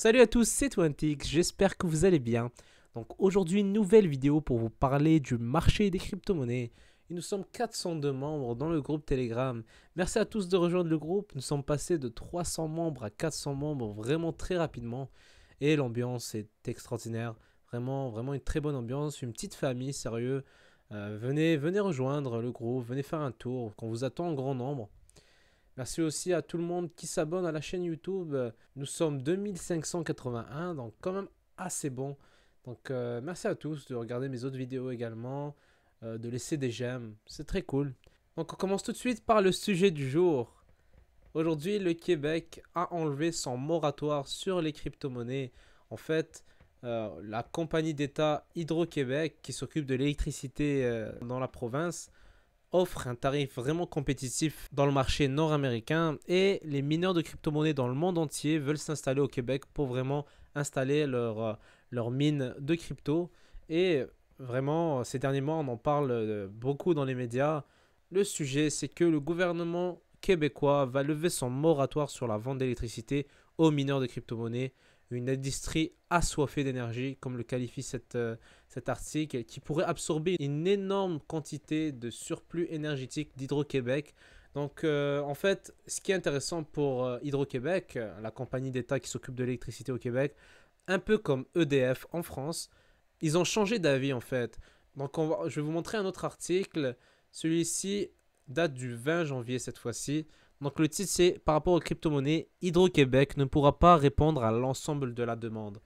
Salut à tous, c'est Twentix, j'espère que vous allez bien. Donc aujourd'hui, une nouvelle vidéo pour vous parler du marché des crypto-monnaies. Et nous sommes 402 membres dans le groupe Telegram. Merci à tous de rejoindre le groupe. Nous sommes passés de 300 membres à 400 membres vraiment très rapidement. Et l'ambiance est extraordinaire. Vraiment, vraiment une très bonne ambiance. Une petite famille, sérieux. Euh, venez, venez rejoindre le groupe, venez faire un tour. Qu'on vous attend en grand nombre. Merci aussi à tout le monde qui s'abonne à la chaîne YouTube. Nous sommes 2581, donc quand même assez bon. Donc euh, merci à tous de regarder mes autres vidéos également, euh, de laisser des j'aime, c'est très cool. Donc on commence tout de suite par le sujet du jour. Aujourd'hui, le Québec a enlevé son moratoire sur les crypto-monnaies. En fait, euh, la compagnie d'État Hydro-Québec, qui s'occupe de l'électricité dans la province, offre un tarif vraiment compétitif dans le marché nord-américain et les mineurs de crypto-monnaies dans le monde entier veulent s'installer au Québec pour vraiment installer leur, euh, leur mine de crypto. Et vraiment, euh, ces derniers mois, on en parle euh, beaucoup dans les médias. Le sujet, c'est que le gouvernement québécois va lever son moratoire sur la vente d'électricité aux mineurs de crypto-monnaies une industrie assoiffée d'énergie, comme le qualifie cette, euh, cet article, qui pourrait absorber une énorme quantité de surplus énergétique d'Hydro-Québec. Donc euh, en fait, ce qui est intéressant pour euh, Hydro-Québec, la compagnie d'État qui s'occupe de l'électricité au Québec, un peu comme EDF en France, ils ont changé d'avis en fait. Donc je vais vous montrer un autre article. Celui-ci date du 20 janvier cette fois-ci. Donc le titre c'est par rapport aux crypto-monnaies, Hydro-Québec ne pourra pas répondre à l'ensemble de la demande.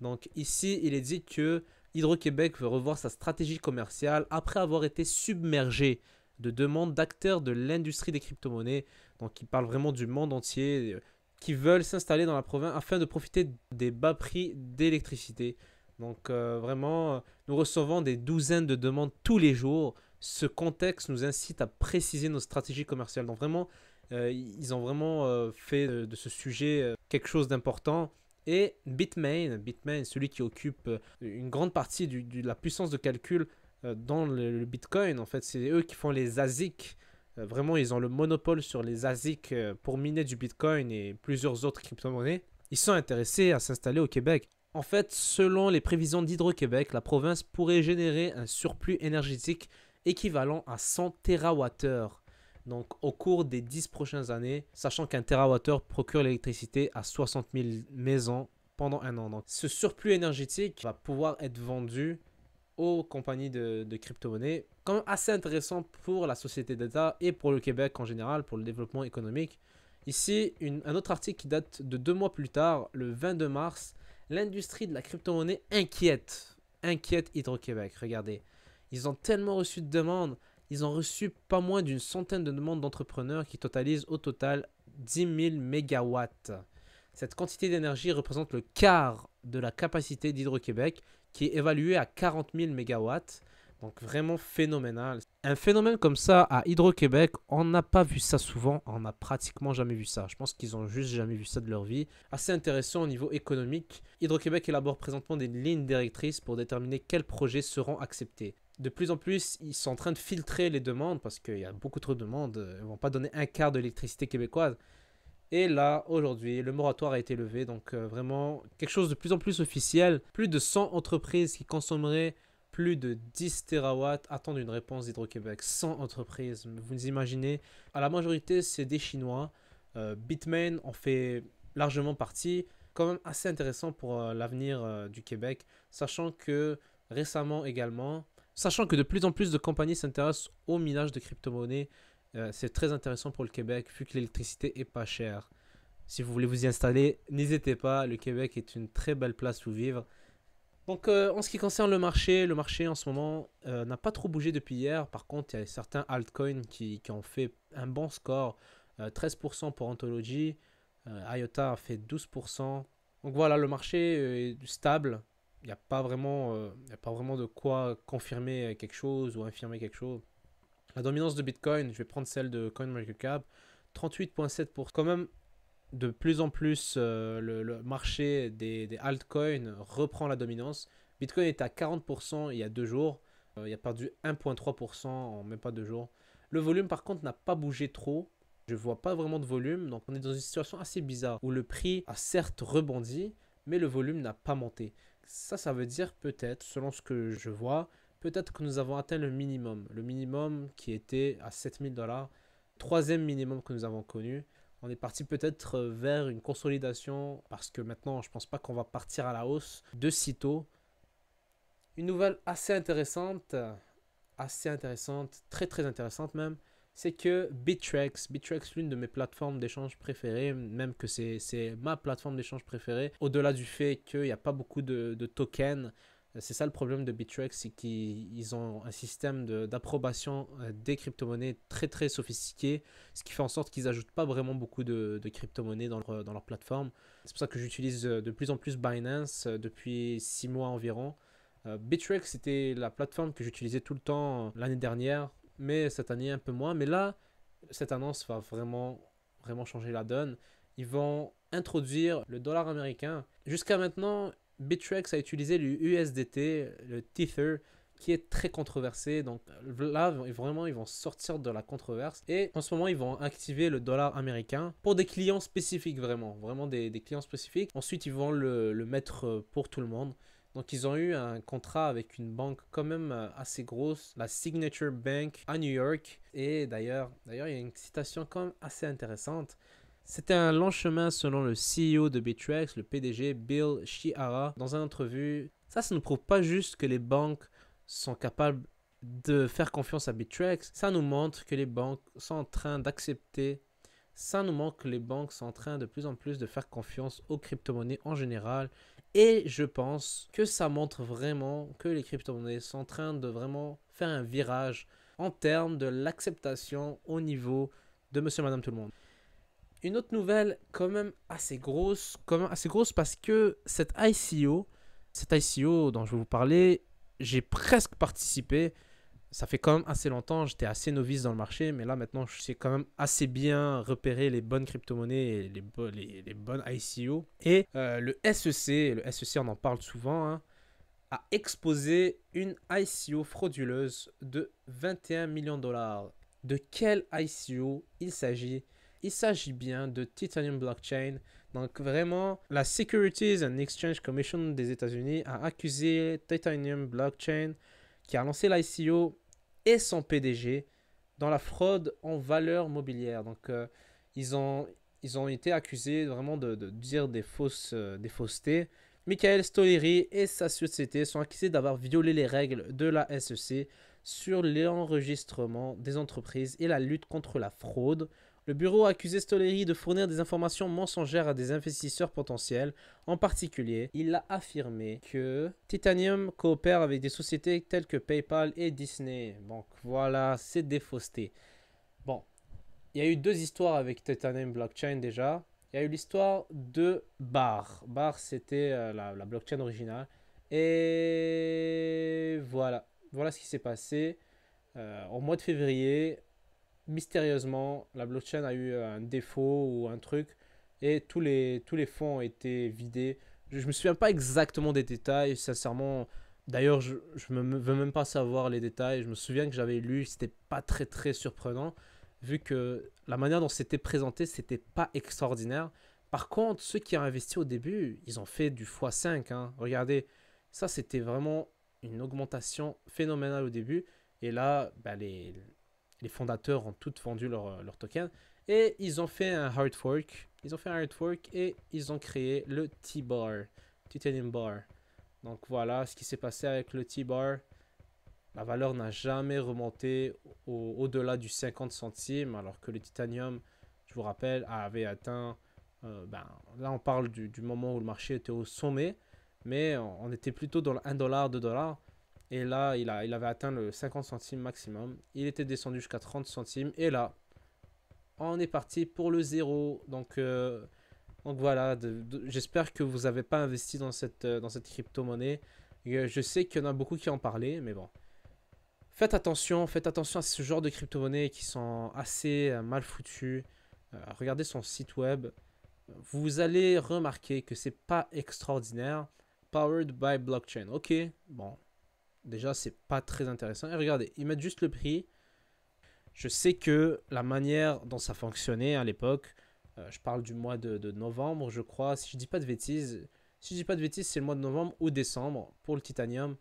Donc ici il est dit que Hydro-Québec veut revoir sa stratégie commerciale après avoir été submergé de demandes d'acteurs de l'industrie des crypto-monnaies, donc il parle vraiment du monde entier, euh, qui veulent s'installer dans la province afin de profiter des bas prix d'électricité. Donc euh, vraiment, euh, nous recevons des douzaines de demandes tous les jours. Ce contexte nous incite à préciser nos stratégies commerciales. Donc vraiment, euh, ils ont vraiment euh, fait de, ce sujet euh, quelque chose d'important. Et Bitmain, Bitmain, celui qui occupe une grande partie de la puissance de calcul dans le, le Bitcoin, en fait, c'est eux qui font les ASIC. Vraiment, ils ont le monopole sur les ASIC pour miner du Bitcoin et plusieurs autres crypto-monnaies. Ils sont intéressés à s'installer au Québec. En fait, selon les prévisions d'Hydro-Québec, la province pourrait générer un surplus énergétique équivalent à 100 TWh donc au cours des 10 prochaines années, sachant qu'un terawattheure procure l'électricité à 60 000 maisons pendant un an. ce surplus énergétique va pouvoir être vendu aux compagnies de, crypto-monnaies. Quand assez intéressant pour la société d'État et pour le Québec en général, pour le développement économique. Ici, un autre article qui date de deux mois plus tard, le 22 mars, l'industrie de la crypto-monnaie inquiète, inquiète Hydro-Québec. Regardez, ils ont tellement reçu de demandes, ils ont reçu pas moins d'une centaine de demandes d'entrepreneurs qui totalisent au total 10 000 mégawatts. Cette quantité d'énergie représente le quart de la capacité d'Hydro-Québec qui est évaluée à 40 000 mégawatts. Donc vraiment phénoménal. Un phénomène comme ça à Hydro-Québec, on n'a pas vu ça souvent, on n'a pratiquement jamais vu ça. Je pense qu'ils ont juste jamais vu ça de leur vie. Assez intéressant au niveau économique. Hydro-Québec élabore présentement des lignes directrices pour déterminer quels projets seront acceptés de plus en plus, ils sont en train de filtrer les demandes parce qu'il y a beaucoup trop de demandes. Ils vont pas donner un quart de l'électricité québécoise. Et là, aujourd'hui, le moratoire a été levé. Donc, euh, vraiment, quelque chose de plus en plus officiel. Plus de 100 entreprises qui consommeraient plus de 10 terawatts attendent une réponse d'Hydro-Québec. 100 entreprises, vous imaginez. À la majorité, c'est des Chinois. Euh, Bitmain en fait largement partie. Quand même assez intéressant pour euh, l'avenir du Québec. Sachant que récemment également, Sachant que de plus en plus de compagnies s'intéressent au minage de crypto-monnaies, euh, c'est très intéressant pour le Québec vu que l'électricité est pas chère. Si vous voulez vous y installer, n'hésitez pas, le Québec est une très belle place où vivre. Donc euh, en ce qui concerne le marché, le marché en ce moment euh, n'a pas trop bougé depuis hier. Par contre, il y a certains altcoins qui, qui ont fait un bon score. 13% pour Anthology, IOTA a fait 12%. Donc voilà, le marché est stable, il n'y a, pas vraiment, euh, a pas vraiment de quoi confirmer quelque chose ou infirmer quelque chose. La dominance de Bitcoin, je vais prendre celle de CoinMarketCap, 38,7%. Pour... Quand même, de plus en plus, euh, le, marché des, des, altcoins reprend la dominance. Bitcoin est à 40% il y a deux jours. Euh, il a perdu 1,3% en même pas deux jours. Le volume, par contre, n'a pas bougé trop. Je vois pas vraiment de volume. Donc, on est dans une situation assez bizarre où le prix a certes rebondi, mais le volume n'a pas monté. Ça, ça veut dire peut-être, selon ce que je vois, peut-être que nous avons atteint le minimum. Le minimum qui était à 7000 dollars, troisième minimum que nous avons connu. On est parti peut-être vers une consolidation parce que maintenant, je pense pas qu'on va partir à la hausse de sitôt. Une nouvelle assez intéressante, assez intéressante, très très intéressante même, c'est que Bittrex, Bitrex, l'une de mes plateformes d'échange préférées, même que c'est ma plateforme d'échange préférée, au-delà du fait qu'il n'y a pas beaucoup de, de tokens, euh, c'est ça le problème de Bittrex, c'est qu'ils ont un système d'approbation euh, des crypto-monnaies très très sophistiqué, ce qui fait en sorte qu'ils n'ajoutent pas vraiment beaucoup de, de crypto-monnaies dans leur, dans leur plateforme. C'est pour ça que j'utilise euh, de plus en plus Binance depuis 6 mois environ. Bittrex, c'était la plateforme que j'utilisais tout le temps l'année dernière mais cette année un peu moins. Mais là, cette annonce va vraiment, vraiment changer la donne. Ils vont introduire le dollar américain. Jusqu'à maintenant, Bittrex a utilisé le USDT, le Tether, qui est très controversé. Donc là, vraiment, ils vont sortir de la controverse. Et en ce moment, ils vont activer le dollar américain pour des clients spécifiques, vraiment. Vraiment des, clients spécifiques. Ensuite, ils vont le, mettre pour tout le monde. Donc ils ont eu un contrat avec une banque quand même euh, assez grosse, la Signature Bank à New York. Et d'ailleurs, d'ailleurs il y a une citation quand même assez intéressante. C'était un long chemin selon le CEO de Bittrex, le PDG Bill Shihara, dans une entrevue. Ça, ça ne prouve pas juste que les banques sont capables de faire confiance à Bittrex. Ça nous montre que les banques sont en train d'accepter ça nous montre que les banques sont en train de plus en plus de faire confiance aux crypto-monnaies en général et je pense que ça montre vraiment que les crypto-monnaies sont en train de vraiment faire un virage en termes de l'acceptation au niveau de monsieur, madame, tout le monde. Une autre nouvelle quand même assez grosse, quand assez grosse parce que cette ICO, cette ICO dont je vais vous parler, j'ai presque participé ça fait quand même assez longtemps, j'étais assez novice dans le marché, mais là maintenant je sais quand même assez bien repérer les bonnes crypto-monnaies et les, bonnes ICO. Euh, e et le SEC, le SEC on en parle souvent, hein, a exposé une ICO frauduleuse de 21 millions de dollars. De quelle ICO il s'agit Il s'agit bien de Titanium Blockchain. Donc vraiment, la Securities and Exchange Commission des États-Unis a accusé Titanium Blockchain qui a lancé l'ICO et son PDG dans la fraude en valeur mobilière. Donc, euh, ils, ont, ils ont été accusés vraiment de, dire des, fausses, euh, faussetés. Michael stoyeri et sa société sont accusés d'avoir violé les règles de la SEC sur l'enregistrement des entreprises et la lutte contre la fraude le bureau a accusé Stolleri de fournir des informations mensongères à des investisseurs potentiels. En particulier, il a affirmé que Titanium coopère avec des sociétés telles que PayPal et Disney. Donc voilà, c'est défausté. Bon, il y a eu deux histoires avec Titanium Blockchain déjà. Il y a eu l'histoire de Bar. Bar, c'était euh, la, blockchain originale. Et voilà, voilà ce qui s'est passé. Euh, au mois de février, mystérieusement, la blockchain a eu un défaut ou un truc et tous les, tous les fonds ont été vidés. Je, ne me souviens pas exactement des détails, sincèrement. D'ailleurs, je ne veux même pas savoir les détails. Je me souviens que j'avais lu, c'était pas très très surprenant, vu que la manière dont c'était présenté, c'était pas extraordinaire. Par contre, ceux qui ont investi au début, ils ont fait du x5. Hein. Regardez, ça c'était vraiment une augmentation phénoménale au début. Et là, bah, les, les fondateurs ont toutes vendu leurs leur euh, tokens. Et ils ont fait un hard fork. Ils ont fait un hard fork et ils ont créé le T-Bar. Titanium Bar. Donc voilà ce qui s'est passé avec le T-Bar. La valeur n'a jamais remonté au-delà du 50 centimes, alors que le titanium, je vous rappelle, avait atteint. Euh, ben, là, on parle du, moment où le marché était au sommet, mais on, était plutôt dans le 1 dollar, 2 dollars. Et là, il, a, il avait atteint le 50 centimes maximum. Il était descendu jusqu'à 30 centimes. Et là, on est parti pour le zéro. Donc, euh, donc voilà, j'espère que vous n'avez pas investi dans cette, euh, dans cette crypto-monnaie. Euh, je sais qu'il y en a beaucoup qui en parlaient, mais bon. Faites attention, faites attention à ce genre de crypto-monnaies qui sont assez mal foutues. regardez son site web. Vous allez remarquer que c'est pas extraordinaire. Powered by blockchain. Ok, bon, Déjà, c'est pas très intéressant. Et regardez, ils mettent juste le prix. Je sais que la manière dont ça fonctionnait à l'époque, euh, je parle du mois de, novembre, je crois, si je dis pas de bêtises, si je dis pas de bêtises, c'est le mois de novembre ou décembre pour le titanium.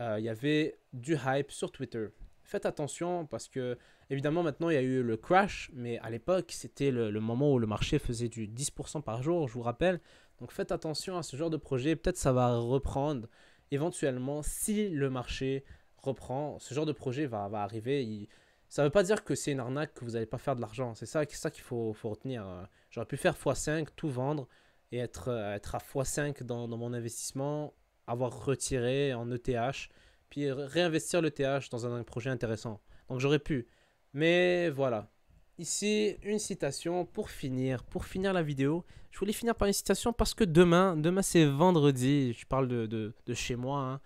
Euh, il y avait du hype sur Twitter. Faites attention parce que, évidemment, maintenant il y a eu le crash, mais à l'époque, c'était le, le moment où le marché faisait du 10% par jour, je vous rappelle. Donc faites attention à ce genre de projet. Peut-être ça va reprendre éventuellement, si le marché reprend, ce genre de projet va, arriver. Ça ne veut pas dire que c'est une arnaque, que vous n'allez pas faire de l'argent. C'est ça, ça qu'il faut, retenir. Euh, j'aurais pu faire x5, tout vendre et être, euh, être à x5 dans, dans, mon investissement, avoir retiré en ETH, puis réinvestir l'ETH dans un projet intéressant. Donc j'aurais pu. Mais voilà, Ici, une citation pour finir, pour finir la vidéo. Je voulais finir par une citation parce que demain, demain c'est vendredi, je parle de, chez moi. Hein.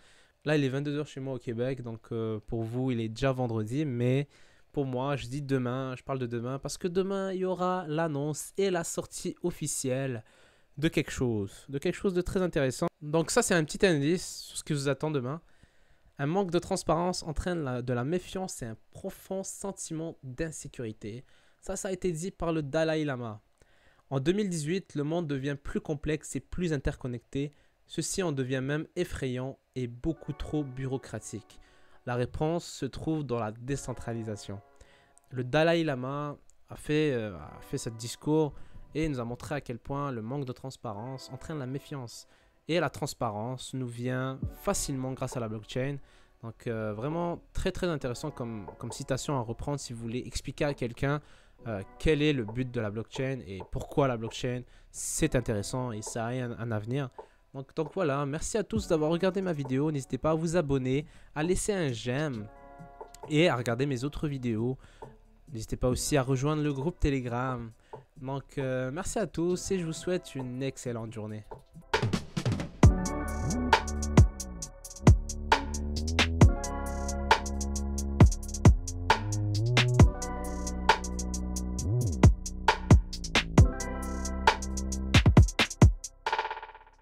Là, il est 22h chez moi au Québec, donc euh, pour vous, il est déjà vendredi, mais pour moi, je dis demain, je parle de demain parce que demain, il y aura l'annonce et la sortie officielle de quelque chose, de quelque chose de très intéressant. Donc ça, c'est un petit indice sur ce qui vous attend demain. Un manque de transparence entraîne de la méfiance et un profond sentiment d'insécurité. Ça, ça a été dit par le Dalai Lama. En 2018, le monde devient plus complexe et plus interconnecté. Ceci en devient même effrayant et beaucoup trop bureaucratique. La réponse se trouve dans la décentralisation. Le Dalai Lama a fait, euh, a fait ce discours et nous a montré à quel point le manque de transparence entraîne la méfiance. Et la transparence nous vient facilement grâce à la blockchain. Donc euh, vraiment très très intéressant comme, comme citation à reprendre si vous voulez expliquer à quelqu'un euh, quel est le but de la blockchain et pourquoi la blockchain, c'est intéressant et ça a un, avenir. Donc, voilà, merci à tous d'avoir regardé ma vidéo, n'hésitez pas à vous abonner, à laisser un j'aime et à regarder mes autres vidéos. N'hésitez pas aussi à rejoindre le groupe Telegram. Donc euh, merci à tous et je vous souhaite une excellente journée.